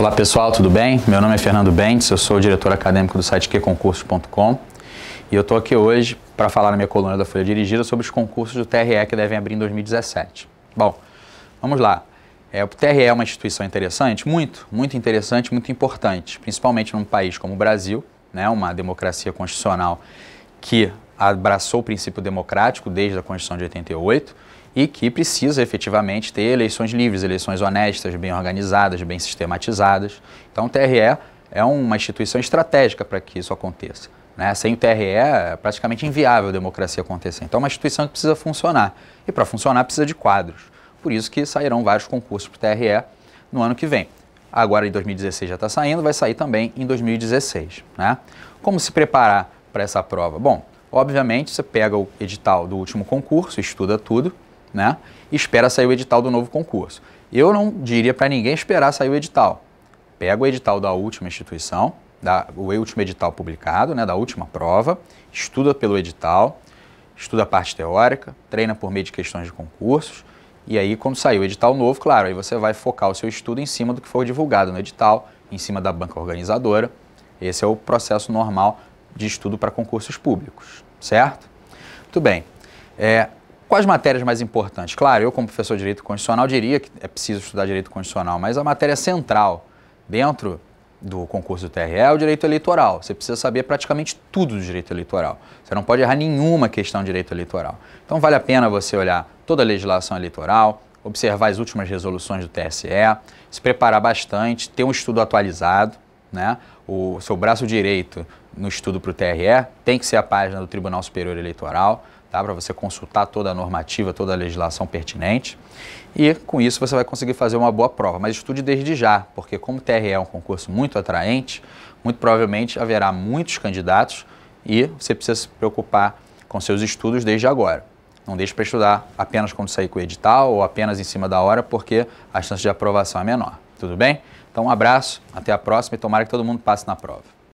Olá pessoal, tudo bem? Meu nome é Fernando Bentes, eu sou diretor acadêmico do site qconcursos.com e eu estou aqui hoje para falar na minha coluna da Folha Dirigida sobre os concursos do TRE que devem abrir em 2017. Bom, vamos lá. É, o TRE é uma instituição interessante, muito, muito interessante, muito importante, principalmente num país como o Brasil, né, uma democracia constitucional que abraçou o princípio democrático desde a Constituição de 88 e que precisa efetivamente ter eleições livres, eleições honestas, bem organizadas, bem sistematizadas. Então o TRE é uma instituição estratégica para que isso aconteça. Né? Sem o TRE é praticamente inviável a democracia acontecer. Então é uma instituição que precisa funcionar. E para funcionar precisa de quadros. Por isso que sairão vários concursos para o TRE no ano que vem. Agora em 2016 já está saindo, vai sair também em 2016. Né? Como se preparar para essa prova? Bom, obviamente você pega o edital do último concurso, estuda tudo, né? espera sair o edital do novo concurso. Eu não diria para ninguém esperar sair o edital. Pega o edital da última instituição, da, o último edital publicado, né, da última prova, estuda pelo edital, estuda a parte teórica, treina por meio de questões de concursos, e aí quando sair o edital novo, claro, aí você vai focar o seu estudo em cima do que foi divulgado no edital, em cima da banca organizadora. Esse é o processo normal de estudo para concursos públicos, certo? Muito bem. É, Quais matérias mais importantes? Claro, eu como professor de Direito Constitucional diria que é preciso estudar Direito Constitucional, mas a matéria central dentro do concurso do TRE é o Direito Eleitoral. Você precisa saber praticamente tudo do Direito Eleitoral. Você não pode errar nenhuma questão de Direito Eleitoral. Então vale a pena você olhar toda a legislação eleitoral, observar as últimas resoluções do TSE, se preparar bastante, ter um estudo atualizado, né? O seu braço direito no estudo para o TRE tem que ser a página do Tribunal Superior Eleitoral tá? para você consultar toda a normativa, toda a legislação pertinente. E com isso você vai conseguir fazer uma boa prova. Mas estude desde já, porque como o TRE é um concurso muito atraente, muito provavelmente haverá muitos candidatos e você precisa se preocupar com seus estudos desde agora. Não deixe para estudar apenas quando sair com o edital ou apenas em cima da hora, porque a chance de aprovação é menor. Tudo bem? Então, um abraço, até a próxima e tomara que todo mundo passe na prova.